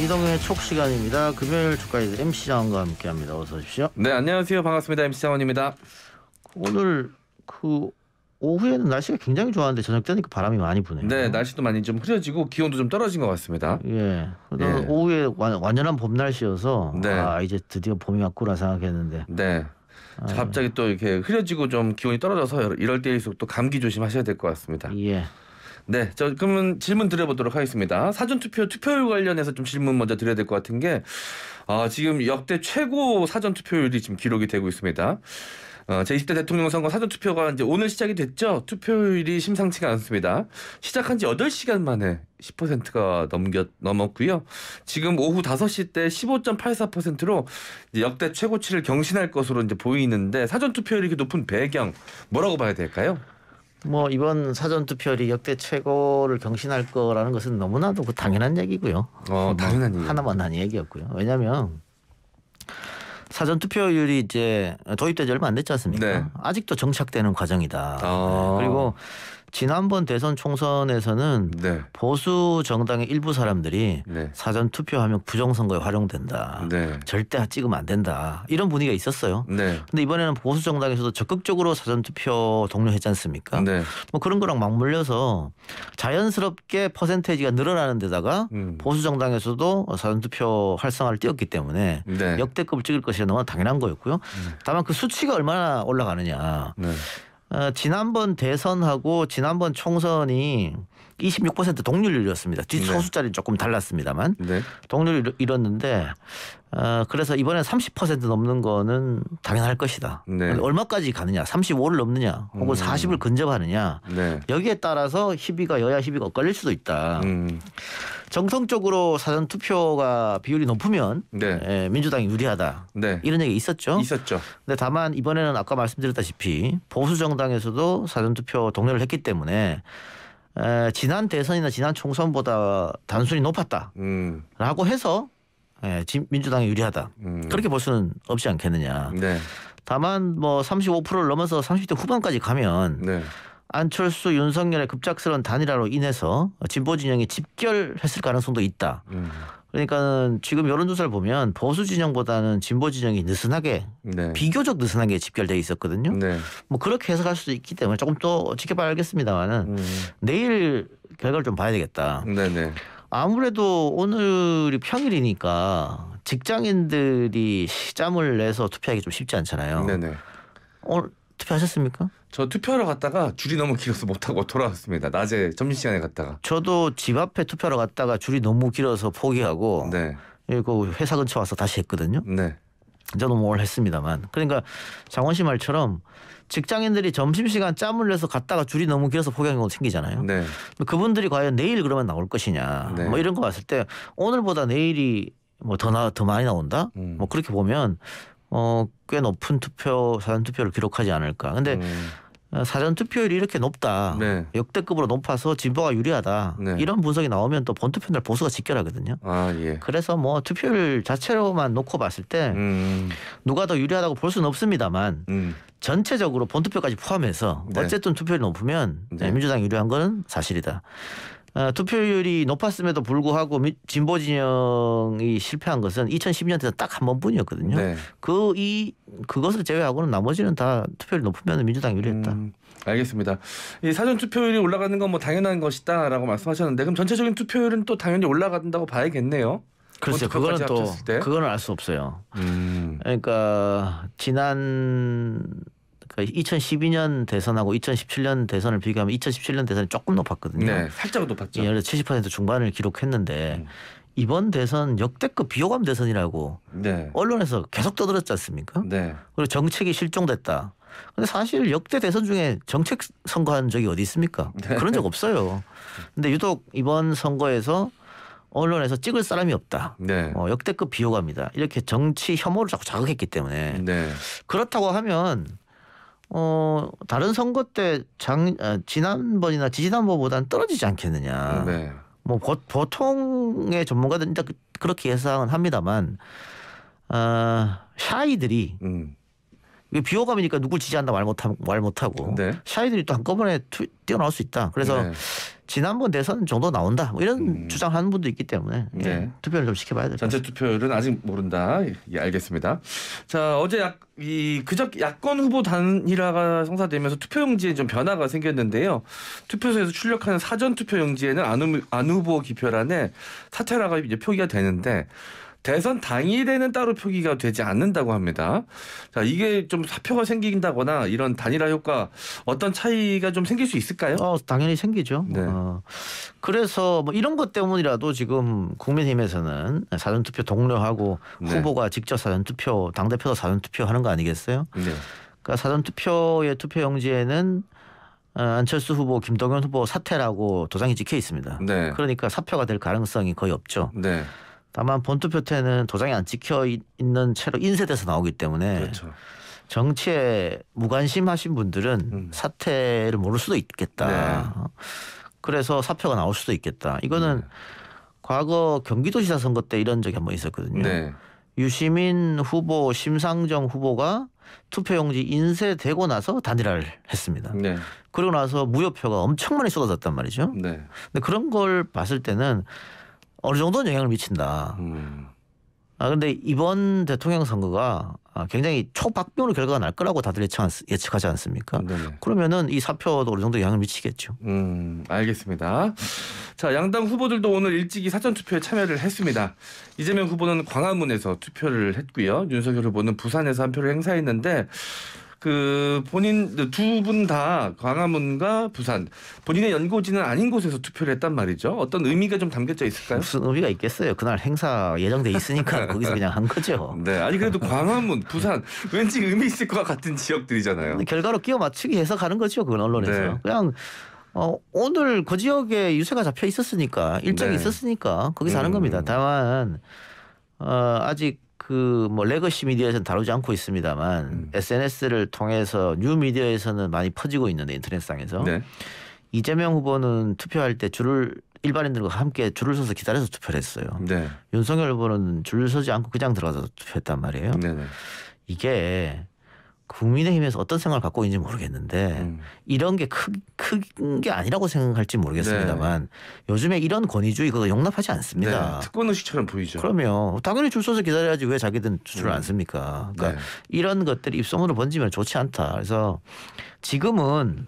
이동의 촉 시간입니다. 금요일 주가이드 MC 장원과 함께합니다. 어서 오십시오. 네, 안녕하세요. 반갑습니다. MC 장원입니다. 오늘 그 오후에는 날씨가 굉장히 좋았는데 저녁 때니까 바람이 많이 부네요. 네, 날씨도 많이 좀 흐려지고 기온도 좀 떨어진 것 같습니다. 예. 예. 오후에 완, 완연한 봄 날씨여서 네. 아 이제 드디어 봄이 왔구나 생각했는데. 네. 아, 예. 갑자기 또 이렇게 흐려지고 좀 기온이 떨어져서 이럴 때일수록 또 감기 조심하셔야 될 것 같습니다. 예. 네, 저 그러면 질문 드려보도록 하겠습니다. 사전 투표 투표율 관련해서 좀 질문 먼저 드려야 될 것 같은 게 아, 지금 역대 최고 사전 투표율이 지금 기록이 되고 있습니다. 어, 제20대 대통령 선거 사전 투표가 이제 오늘 시작이 됐죠. 투표율이 심상치가 않습니다. 시작한 지 8시간 만에 10%가 넘겼 넘었고요. 지금 오후 5시 때 15.84%로 역대 최고치를 경신할 것으로 이제 보이는데 사전 투표율이 높은 배경 뭐라고 봐야 될까요? 뭐 이번 사전 투표율이 역대 최고를 경신할 거라는 것은 너무나도 그 당연한 얘기고요. 어, 뭐 당연한 얘기. 하나만 난 얘기였고요. 왜냐하면 사전 투표율이 이제 도입되지 얼마 안 됐지 않습니까? 네. 아직도 정착되는 과정이다. 아. 네. 그리고 지난번 대선 총선에서는 네. 보수 정당의 일부 사람들이 네. 사전 투표하면 부정선거에 활용된다. 네. 절대 찍으면 안 된다. 이런 분위기가 있었어요. 그런데 네. 이번에는 보수 정당에서도 적극적으로 사전 투표 독려했지 않습니까? 네. 뭐 그런 거랑 맞물려서 자연스럽게 퍼센테이지가 늘어나는 데다가 음. 보수 정당에서도 사전 투표 활성화를 띄웠기 때문에 네. 역대급을 찍을 것이 너건 당연한 거였고요. 음. 다만 그 수치가 얼마나 올라가느냐. 어, 지난번 대선하고 지난번 총선이 26% 동률이었습니다. 뒷소수자리 네. 조금 달랐습니다만 네. 동률을 잃었는데 어, 그래서 이번에 30% 넘는 거는 당연할 것이다. 네. 얼마까지 가느냐, 35를 넘느냐, 혹은 음. 40을 근접하느냐 네. 여기에 따라서 희비가 여야 희비가 엇갈릴 수도 있다. 음. 정성적으로 사전 투표가 비율이 높으면 네. 예, 민주당이 유리하다. 네. 이런 얘기 있었죠. 있었죠. 근데 다만 이번에는 아까 말씀드렸다시피 보수 정당에서도 사전 투표 동의를 했기 때문에 에, 지난 대선이나 지난 총선보다 단순히 높았다라고 음. 해서 예, 민주당이 유리하다. 음. 그렇게 볼 수는 없지 않겠느냐. 네. 다만 뭐 35%를 넘어서 30대 후반까지 가면 네. 안철수 윤석열의 급작스러운 단일화로 인해서 진보 진영이 집결했을 가능성도 있다. 음. 그러니까 지금 여론조사를 보면 보수 진영보다는 진보 진영이 느슨하게 네. 비교적 느슨하게 집결돼 있었거든요. 네. 뭐 그렇게 해석할 수도 있기 때문에 조금 또 지켜봐야겠습니다만은 음. 내일 결과를 좀 봐야 되겠다. 네네. 네. 아무래도 오늘이 평일이니까 직장인들이 시점을 내서 투표하기 좀 쉽지 않잖아요. 네네. 오늘 네. 어, 투표하셨습니까? 저 투표하러 갔다가 줄이 너무 길어서 못하고 돌아왔습니다. 낮에 점심시간에 갔다가. 저도 집 앞에 투표하러 갔다가 줄이 너무 길어서 포기하고 네. 그리고 회사 근처 와서 다시 했거든요. 네. 저도 뭘 했습니다만. 그러니까 장원 씨 말처럼 직장인들이 점심시간 짬을 내서 갔다가 줄이 너무 길어서 포기하는 경우 생기잖아요. 네. 그분들이 과연 내일 그러면 나올 것이냐. 네. 뭐 이런 거 봤을 때 오늘보다 내일이 뭐 더나더 많이 나온다. 음. 뭐 그렇게 보면 어, 꽤 높은 투표 사전 투표를 기록하지 않을까. 근데 음. 어, 사전 투표율이 이렇게 높다. 네. 역대급으로 높아서 진보가 유리하다. 네. 이런 분석이 나오면 또 본투표날 보수가 직결하거든요. 아, 예. 그래서 뭐 투표율 자체로만 놓고 봤을 때 음. 누가 더 유리하다고 볼 수는 없습니다만 음. 전체적으로 본투표까지 포함해서 네. 어쨌든 투표율이 높으면 네. 민주당이 유리한 거는 사실이다. 어, 투표율이 높았음에도 불구하고 진보 진영이 실패한 것은 2010년대 딱한 번뿐이었거든요. 네. 그이 그것을 제외하고는 나머지는 다 투표율이 높으면 민주당이 유리했다. 음, 알겠습니다. 이 사전 투표율이 올라가는 건 뭐 당연한 것이다라고 말씀하셨는데 그럼 전체적인 투표율은 또 당연히 올라간다고 봐야겠네요. 글쎄요, 그거는 또 그거는 알 수 없어요. 음. 그러니까 지난 그러니까 2012년 대선하고 2017년 대선을 비교하면 2017년 대선이 조금 높았거든요. 네, 살짝 높았죠. 예, 를들70% 중반을 기록했는데 음. 이번 대선 역대급 비호감 대선이라고 네. 언론에서 계속 떠들었지 않습니까? 네. 그리고 정책이 실종됐다. 근데 사실 역대 대선 중에 정책 선거한 적이 어디 있습니까? 네. 그런 적 없어요. 근데 유독 이번 선거에서 언론에서 찍을 사람이 없다. 네. 어, 역대급 비호감이다. 이렇게 정치 혐오를 자꾸 자극했기 때문에 네. 그렇다고 하면 어 다른 선거 때장 어, 아, 지난번이나 지지난번보다는 떨어지지 않겠느냐. 네. 뭐 보, 보통의 전문가들이일 그, 그렇게 예상은 합니다만 어, 샤이들이 음. 비호감이니까 누굴 지지한다 말 못하고 말 못하고 네. 샤이들이 또 한꺼번에 투, 뛰어나올 수 있다. 그래서 네. 지난번 대선 정도 나온다. 뭐 이런 음. 주장하는 분도 있기 때문에 예, 네. 예, 투표를 좀시켜봐야 될것 전체 투표율은 아직 모른다. 예, 알겠습니다. 자 어제 약, 이 그저 야권 후보 단일화가 성사되면서 투표용지에 좀 변화가 생겼는데요. 투표소에서 출력하는 사전 투표용지에는 안, 후, 안 후보 기표란에 사퇴라가 이제 표기가 되는데. 음. 대선 당일에는 따로 표기가 되지 않는다고 합니다. 자, 이게 좀 사표가 생긴다거나 이런 단일화 효과 어떤 차이가 좀 생길 수 있을까요? 어, 당연히 생기죠. 네. 어, 그래서 뭐 이런 것 때문이라도 지금 국민힘에서는 사전투표 동료하고 네. 후보가 직접 사전투표 당대표가 사전투표 하는 거 아니겠어요? 네. 그러니까 사전투표의 투표용지에는 어, 안철수 후보, 김동연 후보 사퇴라고 도장이 찍혀 있습니다. 네. 그러니까 사표가 될 가능성이 거의 없죠. 네. 다만 본투표태는 도장이 안 찍혀 있는 채로 인쇄돼서 나오기 때문에 그렇죠. 정치에 무관심하신 분들은 음. 사태를 모를 수도 있겠다. 네. 그래서 사표가 나올 수도 있겠다. 이거는 네. 과거 경기도지사 선거 때 이런 적이 한 번 있었거든요. 네. 유시민 후보, 심상정 후보가 투표용지 인쇄되고 나서 단일화를 했습니다. 네. 그러고 나서 무효표가 엄청 많이 쏟아졌단 말이죠. 네. 근데 그런 걸 봤을 때는 어느 정도는 영향을 미친다. 음. 아 근데 이번 대통령 선거가 아, 굉장히 초박빙으로 결과가 날 거라고 다들 예측, 하지 않습니까? 네네. 네. 그러면은 이 사표도 어느 정도 영향을 미치겠죠. 음, 알겠습니다. 자, 양당 후보들도 오늘 일찍이 사전 투표에 참여를 했습니다. 이재명 후보는 광화문에서 투표를 했고요. 윤석열 후보는 부산에서 한 표를 행사했는데 그 본인 두 분 다 광화문과 부산 본인의 연고지는 아닌 곳에서 투표를 했단 말이죠. 어떤 의미가 좀 담겨져 있을까요? 무슨 의미가 있겠어요. 그날 행사 예정돼 있으니까 거기서 그냥 한 거죠. 네, 아니 그래도 광화문, 부산 왠지 의미 있을 것 같은 지역들이잖아요. 결과로 끼워 맞추기 해서 가는 거죠. 그건 언론에서 네. 그냥 어, 오늘 그 지역에 유세가 잡혀 있었으니까 일정이 네. 있었으니까 거기서 음. 하는 겁니다. 다만 어, 아직 그뭐 레거시 미디어에서는 다루지 않고 있습니다만 음. SNS를 통해서 뉴 미디어에서는 많이 퍼지고 있는데 인터넷상에서 네. 이재명 후보는 투표할 때 줄을 일반인들과 함께 줄을 서서 기다려서 투표를 했어요. 네. 윤석열 후보는 줄을 서지 않고 그냥 들어가서 투표했단 말이에요. 네네. 이게 국민의힘에서 어떤 생각을 갖고 있는지 모르겠는데 음. 이런 게 큰 게 아니라고 생각할지 모르겠습니다만 네. 요즘에 이런 권위주의 그거 용납하지 않습니다. 네. 특권 의식처럼 보이죠. 그러면 당연히 줄 서서 기다려야지 왜 자기들은 줄을 음. 안 씁니까? 그러니까 네. 이런 것들이 입소문을 번지면 좋지 않다. 그래서 지금은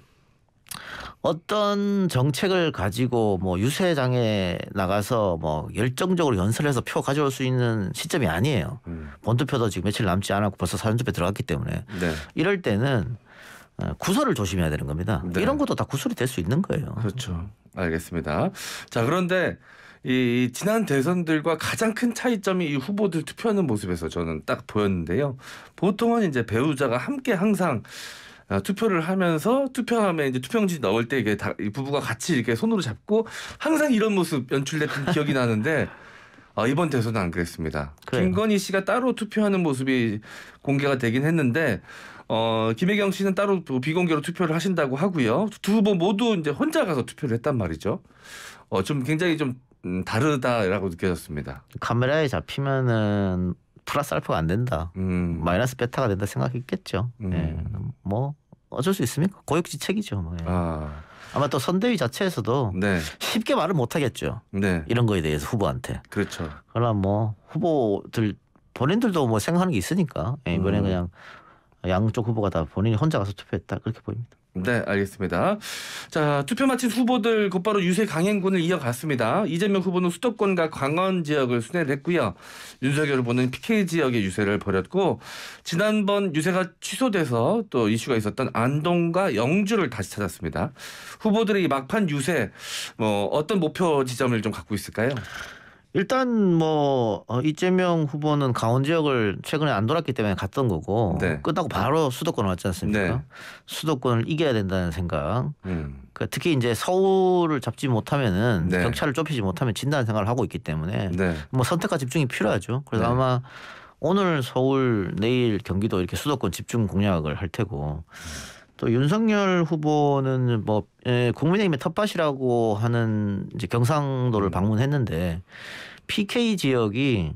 어떤 정책을 가지고 뭐 유세장에 나가서 뭐 열정적으로 연설해서 표 가져올 수 있는 시점이 아니에요. 음. 본투표도 지금 며칠 남지 않았고 벌써 사전투표 들어갔기 때문에 네. 이럴 때는 어, 구설을 조심해야 되는 겁니다. 네. 이런 것도 다 구설이 될 수 있는 거예요. 그렇죠. 알겠습니다. 자 그런데 이 지난 대선들과 가장 큰 차이점이 이 후보들 투표하는 모습에서 저는 딱 보였는데요. 보통은 이제 배우자가 함께 항상 아, 투표를 하면서 투표함에 이제 투표용지 넣을 때 이게 다, 부부가 같이 이렇게 손으로 잡고 항상 이런 모습 연출됐던 기억이 나는데 아, 이번 대선은 안 그랬습니다. 그래요. 김건희 씨가 따로 투표하는 모습이 공개가 되긴 했는데 어, 김혜경 씨는 따로 비공개로 투표를 하신다고 하고요. 두 후보 모두 이제 혼자 가서 투표를 했단 말이죠. 어, 좀 굉장히 좀 음, 다르다라고 느껴졌습니다. 카메라에 잡히면은 플러스 알파가 안 된다. 음. 마이너스 베타가 된다 생각했겠죠. 음. 예. 뭐 어쩔 수 있습니까? 고역지책이죠 뭐. 예. 아. 아마 또 선대위 자체에서도 네. 쉽게 말을 못 하겠죠. 네. 이런 거에 대해서 후보한테. 그렇죠. 그러나 뭐 후보들 본인들도 뭐 생각하는 게 있으니까 예, 이번에 음. 그냥 양쪽 후보가 다 본인이 혼자 가서 투표했다 그렇게 보입니다. 네, 알겠습니다. 자, 투표 마친 후보들 곧바로 유세 강행군을 이어갔습니다. 이재명 후보는 수도권과 광원 지역을 순회를 했고요. 윤석열 후보는 PK 지역의 유세를 벌였고 지난번 유세가 취소돼서 또 이슈가 있었던 안동과 영주를 다시 찾았습니다. 후보들의 막판 유세 뭐 어떤 목표 지점을 좀 갖고 있을까요? 일단 뭐 어, 이재명 후보는 강원 지역을 최근에 안 돌았기 때문에 갔던 거고 네. 끝나고 바로 수도권 왔지 않습니까? 네. 수도권을 이겨야 된다는 생각. 음. 그까 특히 이제 서울을 잡지 못하면은 네. 격차를 좁히지 못하면 진다는 생각을 하고 있기 때문에 네. 뭐 선택과 집중이 필요하죠. 그래서 네. 아마 오늘 서울, 내일 경기도 이렇게 수도권 집중 공략을 할 테고. 음. 또 윤석열 후보는 뭐 예, 국민의힘의 텃밭이라고 하는 이제 경상도를 음. 방문했는데 PK 지역이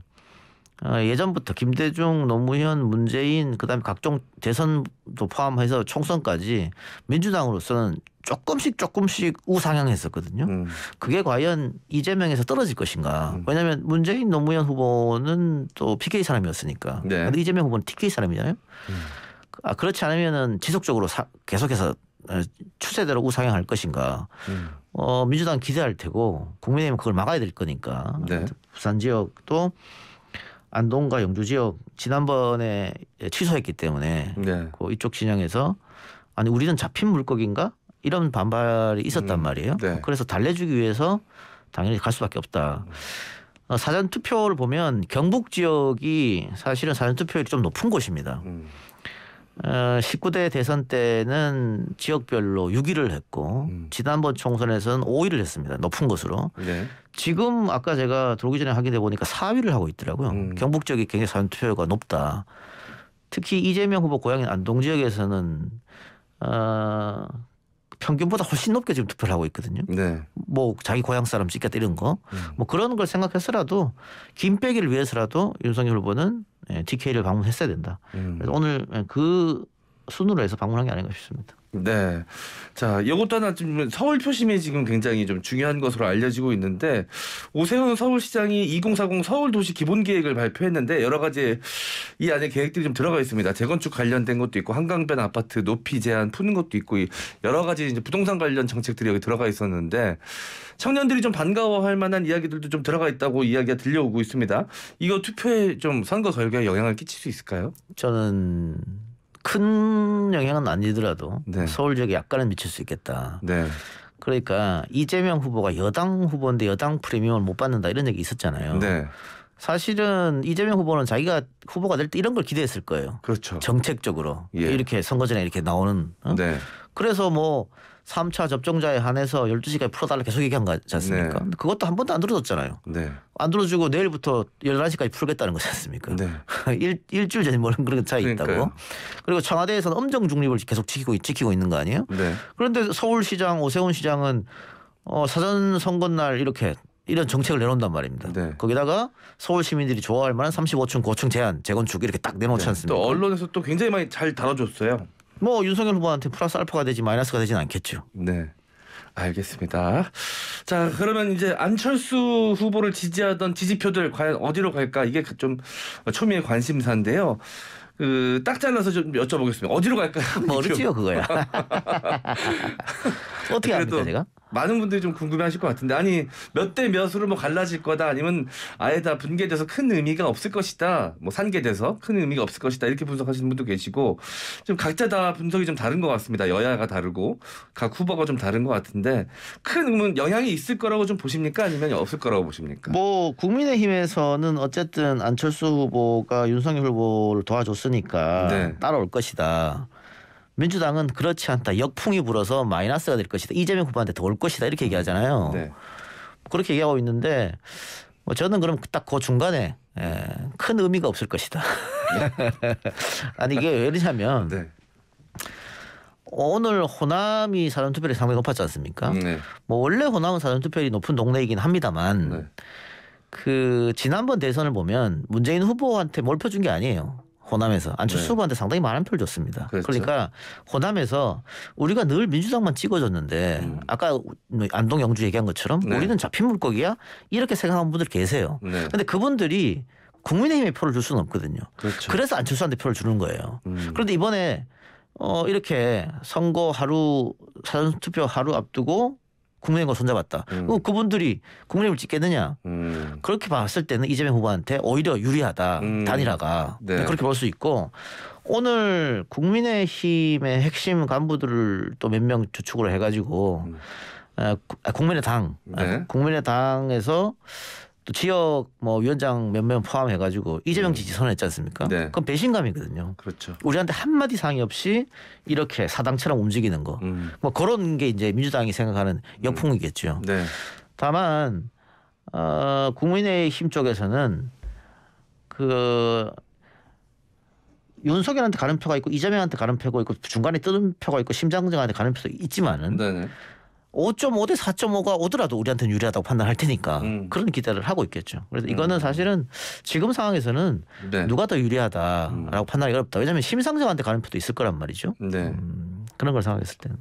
어, 예전부터 김대중, 노무현, 문재인 그다음에 각종 대선도 포함해서 총선까지 민주당으로서는 조금씩 조금씩 우상향했었거든요. 음. 그게 과연 이재명에서 떨어질 것인가? 음. 왜냐하면 문재인, 노무현 후보는 또 PK 사람이었으니까. 네. 근데 이재명 후보는 TK 사람이잖아요. 음. 아, 그렇지 않으면은 지속적으로 사, 계속해서 어, 추세대로 우상향할 것인가. 음. 어, 민주당 기대할 테고 국민의힘 은 그걸 막아야 될 거니까. 네. 부산 지역도 안동과 영주 지역 지난번에 취소했기 때문에 네. 그 이쪽 진영에서 아니 우리는 잡힌 물고기인가 이런 반발이 있었단 음. 말이에요. 네. 그래서 달래주기 위해서 당연히 갈 수밖에 없다. 어, 사전 투표를 보면 경북 지역이 사실은 사전 투표율이 좀 높은 곳입니다. 음. 어, 19대 대선 때는 지역별로 6위를 했고 음. 지난번 총선에서는 5위를 했습니다. 높은 것으로. 네. 지금 아까 제가 들어오기 전에 확인해 보니까 4위를 하고 있더라고요. 음. 경북 지역이 굉장히 사전 투표가 높다. 특히 이재명 후보 고향인 안동 지역에서는 어, 평균보다 훨씬 높게 지금 투표를 하고 있거든요. 네. 뭐 자기 고향 사람 찍겠다 이런 거. 음. 뭐 그런 걸 생각해서라도 김빼기를 위해서라도 윤석열 후보는 TK를 예, 방문했어야 된다. 음. 그래서 오늘 예, 그 순으로 해서 방문한 게 아닌가 싶습니다. 네. 자, 이것도 하나 좀 서울 표심이 지금 굉장히 좀 중요한 것으로 알려지고 있는데 오세훈 서울시장이 2040 서울 도시 기본 계획을 발표했는데 여러 가지 이 안에 계획들이 좀 들어가 있습니다. 재건축 관련된 것도 있고 한강변 아파트 높이 제한 푸는 것도 있고 여러 가지 이제 부동산 관련 정책들이 여기 들어가 있었는데 청년들이 좀 반가워할 만한 이야기들도 좀 들어가 있다고 이야기가 들려오고 있습니다. 이거 투표에 좀 선거 결과에 영향을 끼칠 수 있을까요? 저는 큰 영향은 아니더라도 네. 서울 지역에 약간은 미칠 수 있겠다. 네. 그러니까 이재명 후보가 여당 후보인데 여당 프리미엄을 못 받는다 이런 얘기 있었잖아요. 네. 사실은 이재명 후보는 자기가 후보가 될 때 이런 걸 기대했을 거예요. 그렇죠. 정책적으로 예. 이렇게 선거전에 이렇게 나오는. 어? 네. 그래서 뭐 3차 접종자에 한해서 12시까지 풀어달라 계속 얘기한 거지 않습니까? 네. 그것도 한 번도 안 들어줬잖아요. 네. 안 들어주고 내일부터 11시까지 풀겠다는 거지 않습니까? 네. 일, 일주일 전에 뭐는 그런 차이 있다고. 그리고 청와대에서는 엄정 중립을 계속 지키고, 지키고 있는 거 아니에요? 네. 그런데 서울시장 오세훈 시장은 어, 사전 선거날 이렇게 이런 정책을 내놓는단 말입니다. 네. 거기다가 서울 시민들이 좋아할 만한 35층 고층 제한 재건축 이렇게 딱 내놓지 네. 않습니까? 또 언론에서 또 굉장히 많이 잘 다뤄줬어요. 뭐 윤석열 후보한테 플러스 알파가 되지 마이너스가 되진 않겠죠. 네. 알겠습니다. 자, 그러면 이제 안철수 후보를 지지하던 지지표들 과연 어디로 갈까? 이게 좀 초미의 관심사인데요. 그, 딱 잘라서 좀 여쭤보겠습니다. 어디로 갈까요? 모르지요, 그거야. 어떻게 합니까, 제가? 많은 분들이 좀 궁금해하실 것 같은데 아니 몇 대 몇으로 뭐 갈라질 거다 아니면 아예 다 분개돼서 큰 의미가 없을 것이다 뭐 산개돼서 큰 의미가 없을 것이다 이렇게 분석하시는 분도 계시고 좀 각자 다 분석이 좀 다른 것 같습니다 여야가 다르고 각 후보가 좀 다른 것 같은데 큰 영향이 있을 거라고 좀 보십니까 아니면 없을 거라고 보십니까? 뭐 국민의힘에서는 어쨌든 안철수 후보가 윤석열 후보를 도와줬으니까 네. 따라올 것이다. 민주당은 그렇지 않다. 역풍이 불어서 마이너스가 될 것이다. 이재명 후보한테 더 올 것이다. 이렇게 음. 얘기하잖아요. 네. 그렇게 얘기하고 있는데 뭐 저는 그럼 딱 그 중간에 예, 큰 의미가 없을 것이다. 아니 이게 왜냐면 그러 네. 오늘 호남이 사전 투표율이 상당히 높았지 않습니까? 네. 뭐 원래 호남은 사전 투표율이 높은 동네이긴 합니다만 네. 그 지난번 대선을 보면 문재인 후보한테 몰표 준게 아니에요. 호남에서 안철수 네. 후보한테 상당히 많은 표를 줬습니다. 그렇죠. 그러니까 호남에서 우리가 늘 민주당만 찍어줬는데 음. 아까 뭐 안동 영주 얘기한 것처럼 네. 우리는 잡힌 물고기야 이렇게 생각하는 분들 계세요. 그런데 네. 그분들이 국민의힘에 표를 줄 수는 없거든요. 그렇죠. 그래서 안철수한테 표를 주는 거예요. 음. 그런데 이번에 어 이렇게 선거 하루 사전 투표 하루 앞두고 국민의힘과 손잡았다. 음. 그분들이 국민의힘을 찍겠느냐? 음. 그렇게 봤을 때는 이재명 후보한테 오히려 유리하다. 음. 단일화가 네. 그렇게 볼 수 있고 오늘 국민의힘의 핵심 간부들을 또 몇명 주축으로 해가지고 음. 아, 아, 국민의당, 아, 네. 국민의당에서 또 지역 뭐 위원장 몇 명 포함해가지고 이재명 음. 지지 선언했지 않습니까? 네. 그건 배신감이거든요. 그렇죠. 우리한테 한 마디 상의 없이 이렇게 사당처럼 움직이는 거, 음. 뭐 그런 게 이제 민주당이 생각하는 음. 역풍이겠죠. 음. 네. 다만 어, 국민의힘 쪽에서는 그 윤석열한테 가는 표가 있고 이재명한테 가는 표가 있고 중간에 뜨는 표가 있고 심장정한테 가는 표도 있지만은 네네. 5.5대 4.5가 오더라도 우리한테는 유리하다고 판단할 테니까 음. 그런 기대를 하고 있겠죠. 그래서 이거는 음. 사실은 지금 상황에서는 네. 누가 더 유리하다라고 음. 판단하기 어렵다. 왜냐하면 심상정한테 가는 표도 있을 거란 말이죠. 네. 음, 그런 걸 생각했을 때는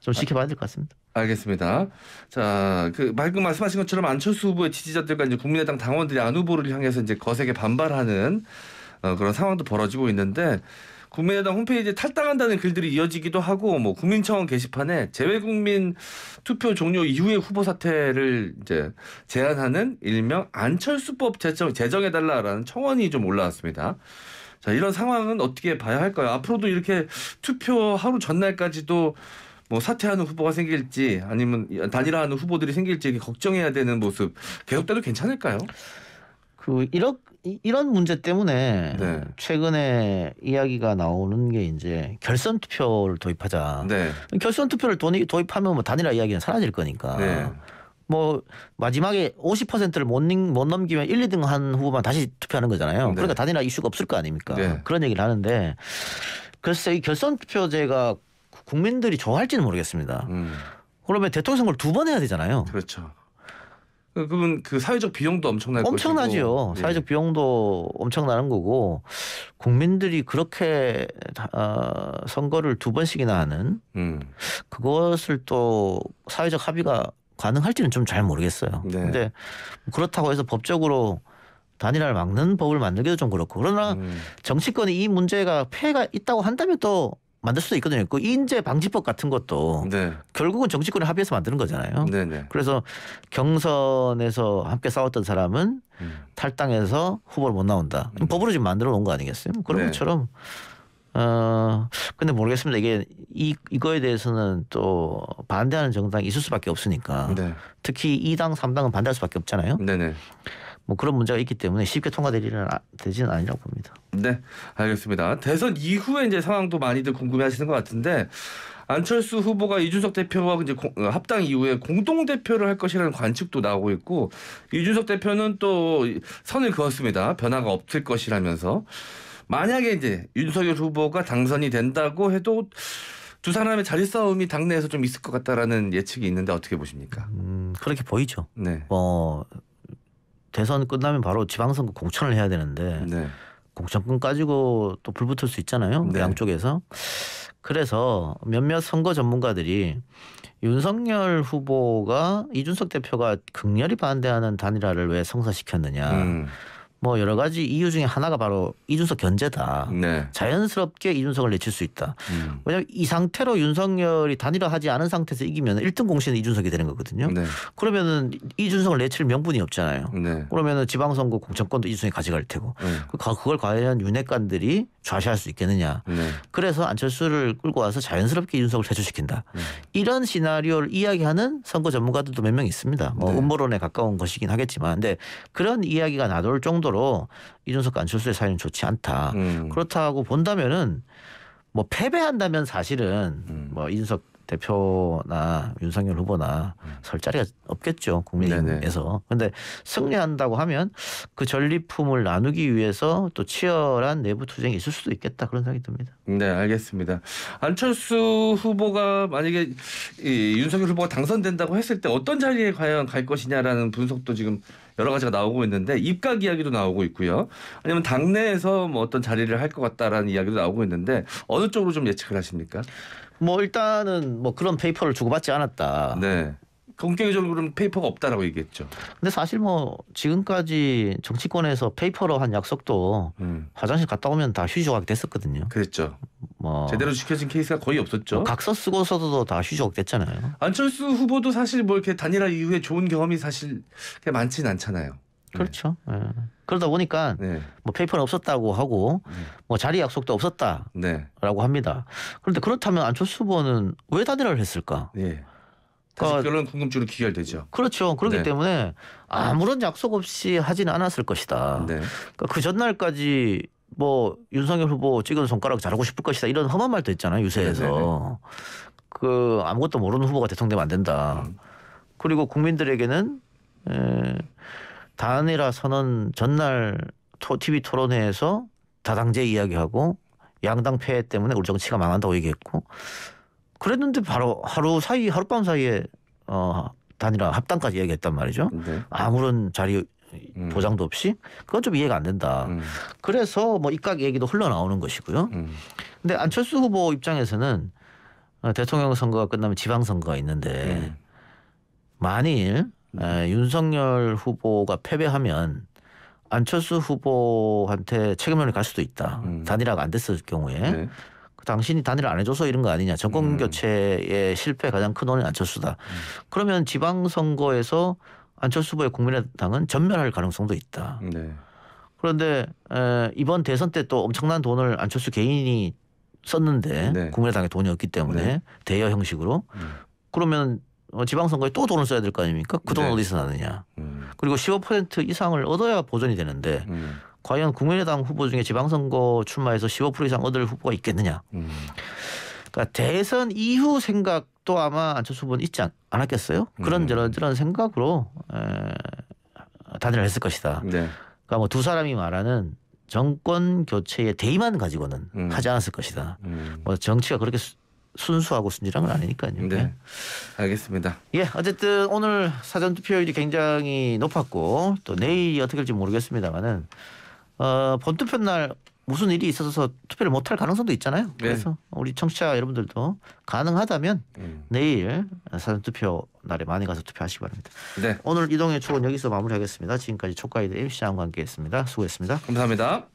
좀 아. 지켜봐야 될 것 같습니다. 알겠습니다. 자, 그말금 말씀하신 것처럼 안철수 후보의 지지자들과 이제 국민의당 당원들이 안 후보를 향해서 이제 거세게 반발하는 어, 그런 상황도 벌어지고 있는데 국민의당 홈페이지에 탈당한다는 글들이 이어지기도 하고 뭐 국민청원 게시판에 재외국민 투표 종료 이후의 후보 사태를 이제 제한하는 일명 안철수법 제정, 제정해달라라는 청원이 좀 올라왔습니다. 자 이런 상황은 어떻게 봐야 할까요? 앞으로도 이렇게 투표 하루 전날까지도 뭐 사퇴하는 후보가 생길지 아니면 단일화하는 후보들이 생길지 걱정해야 되는 모습 계속돼도 괜찮을까요? 그 이렇게 이, 런 문제 때문에 네. 최근에 이야기가 나오는 게 이제 결선 투표를 도입하자. 네. 결선 투표를 도입하면 뭐 단일화 이야기는 사라질 거니까. 네. 뭐 마지막에 50%를 못, 못 넘기면 1, 2등 한 후보만 다시 투표하는 거잖아요. 네. 그러니까 단일화 이슈가 없을 거 아닙니까? 네. 그런 얘기를 하는데 글쎄 이 결선 투표제가 국민들이 좋아할지는 모르겠습니다. 음. 그러면 대통령 선거를 두 번 해야 되잖아요. 그렇죠. 그러면 그 사회적 비용도 엄청날 엄청나지요. 예. 사회적 비용도 엄청나는 거고 국민들이 그렇게 어, 선거를 두 번씩이나 하는 음. 그것을 또 사회적 합의가 가능할지는 좀 잘 모르겠어요. 네. 근데 그렇다고 해서 법적으로 단일화를 막는 법을 만들기도 좀 그렇고 그러나 음. 정치권이 이 문제가 폐해가 있다고 한다면 또 만들 수도 있거든요. 그 인재 방지법 같은 것도 네. 결국은 정치권이 합의해서 만드는 거잖아요. 네네. 네. 그래서 경선에서 함께 싸웠던 사람은 음. 탈당해서 후보를 못 나온다. 음. 법으로 지금 만들어 놓은 거 아니겠어요? 그런 네. 것처럼 어 근데 모르겠습니다. 이게 이 이거에 대해서는 또 반대하는 정당이 있을 수밖에 없으니까. 네. 특히 2당, 3당은 반대할 수밖에 없잖아요. 네네. 네. 뭐 그런 문제가 있기 때문에 쉽게 통과되지는 되지는 아니라고 봅니다. 네, 알겠습니다. 대선 이후에 이제 상황도 많이들 궁금해하시는 것 같은데 안철수 후보가 이준석 대표와 이제 공, 합당 이후에 공동 대표를 할 것이라는 관측도 나오고 있고 이준석 대표는 또 선을 그었습니다. 변화가 없을 것이라면서 만약에 이제 윤석열 후보가 당선이 된다고 해도 두 사람의 자리 싸움이 당내에서 좀 있을 것 같다라는 예측이 있는데 어떻게 보십니까? 음, 그렇게 보이죠. 네. 어, 대선 끝나면 바로 지방선거 공천을 해야 되는데 네. 공천권 가지고또 불붙을 수 있잖아요. 네. 양쪽에서. 그래서 몇몇 선거 전문가들이 윤석열 후보가 이준석 대표가 극렬히 반대하는 단일화를 왜 성사시켰느냐. 음. 뭐 여러 가지 이유 중에 하나가 바로 이준석 견제다. 네. 자연스럽게 이준석을 내칠 수 있다. 음. 왜냐하면 이 상태로 윤석열이 단일화하지 않은 상태에서 이기면 1등 공신은 이준석이 되는 거거든요. 네. 그러면은 이준석을 내칠 명분이 없잖아요. 네. 그러면은 지방선거 공천권도 이준석이 가져갈 테고 네. 그 그걸 과연 윤핵관들이 좌시할 수 있겠느냐. 네. 그래서 안철수를 끌고 와서 자연스럽게 이준석을 해출시킨다 음. 이런 시나리오를 이야기하는 선거 전문가들도 몇 명 있습니다. 뭐 네. 음모론에 가까운 것이긴 하겠지만, 근데 그런 이야기가 나돌 정도로 결과로 이준석 안철수의 사이는 좋지 않다. 음. 그렇다고 본다면은 뭐 패배한다면 사실은 음. 뭐 이준석 대표나 윤석열 후보나 음. 설 자리가 없겠죠 국민의힘에서. 그런데 승리한다고 하면 그 전리품을 나누기 위해서 또 치열한 내부 투쟁이 있을 수도 있겠다 그런 생각이 듭니다. 네, 알겠습니다. 안철수 후보가 만약에 이 윤석열 후보가 당선된다고 했을 때 어떤 자리에 과연 갈 것이냐라는 분석도 지금 여러 가지가 나오고 있는데 입각 이야기도 나오고 있고요. 아니면 당내에서 뭐 어떤 자리를 할 것 같다라는 이야기도 나오고 있는데 어느 쪽으로 좀 예측을 하십니까? 뭐 일단은 뭐 그런 페이퍼를 주고받지 않았다. 네. 공개적으로 그런 페이퍼가 없다라고 얘기했죠. 근데 사실 뭐 지금까지 정치권에서 페이퍼로 한 약속도 음. 화장실 갔다 오면 다 휴지 조각 이 됐었거든요. 그랬죠. 뭐 제대로 지켜진 케이스가 거의 없었죠. 뭐 각서 쓰고서도 다 휴지 조각 됐잖아요. 안철수 후보도 사실 뭐 이렇게 단일화 이후에 좋은 경험이 사실 많지는 않잖아요. 그렇죠. 네. 네. 그러다 보니까 네. 뭐 페이퍼는 없었다고 하고 네. 뭐 자리 약속도 없었다라고 네. 합니다. 그런데 그렇다면 안철수 후보는 왜 단일화를 했을까? 예. 그러니까 결론 궁금증으 귀결되죠. 그렇죠. 그렇기 네. 때문에 아무런 약속 없이 하지는 않았을 것이다. 네. 그러니까 그 전날까지 뭐 윤석열 후보 찍은 손가락 잘하고 싶을 것이다 이런 험한 말도 있잖아요 유세에서 네, 네, 그 아무것도 모르는 후보가 대통령 되면 안 된다. 음. 그리고 국민들에게는 에, 단일화 선언 전날 토, TV 토론회에서 다당제 이야기하고 양당 폐해 때문에 우리 정치가 망한다고 얘기했고 그랬는데 바로 하루 사이 하룻밤 사이에 어 단일화 합당까지 얘기했단 말이죠. 네. 아무런 자리 음. 보장도 없이 그건 좀 이해가 안 된다. 음. 그래서 뭐 입각 얘기도 흘러나오는 것이고요. 음. 근데 안철수 후보 입장에서는 어, 대통령 선거가 끝나면 지방 선거가 있는데 네. 만일 에, 윤석열 후보가 패배하면 안철수 후보한테 책임론이 갈 수도 있다. 음. 단일화가 안 됐을 경우에 네. 그 당신이 단일화 안 해줘서 이런 거 아니냐. 정권 음. 교체의 실패 가장 큰 원인 안철수다. 음. 그러면 지방선거에서 안철수 후보의 국민의당은 전멸할 가능성도 있다. 네. 그런데 에, 이번 대선 때 또 엄청난 돈을 안철수 개인이 썼는데 네. 국민의당에 돈이 없기 때문에 네. 대여 형식으로 음. 그러면 어, 지방선거에 또 돈을 써야 될 거 아닙니까? 그돈 네. 어디서 나느냐. 음. 그리고 15% 이상을 얻어야 보존이 되는데 음. 과연 국민의당 후보 중에 지방선거 출마해서 15% 이상 얻을 후보가 있겠느냐. 음. 그니까 대선 이후 생각도 아마 안철수 후보는 있지 않, 않았겠어요? 그런 음. 저런 저런 생각으로 에, 단일을 했을 것이다. 네. 그러니까 뭐 두 사람이 말하는 정권 교체의 대의만 가지고는 음. 하지 않았을 것이다. 음. 뭐 정치가 그렇게 수, 순수하고 순진한 건 네. 아니니까요. 네. 예. 알겠습니다. 예, 어쨌든 오늘 사전 투표율이 굉장히 높았고 또내일 어떻게 될지 모르겠습니다만은 어, 본투표 날 무슨 일이 있어서 투표를 못할 가능성도 있잖아요. 네. 그래서 네. 우리 청취자 여러분들도 가능하다면 음. 내일 사전 투표 날에 많이 가서 투표하시기 바랍니다. 네. 오늘 이동의 추론 여기서 마무리하겠습니다. 지금까지 초가이드 MC 안관계였습니다. 수고했습니다. 감사합니다.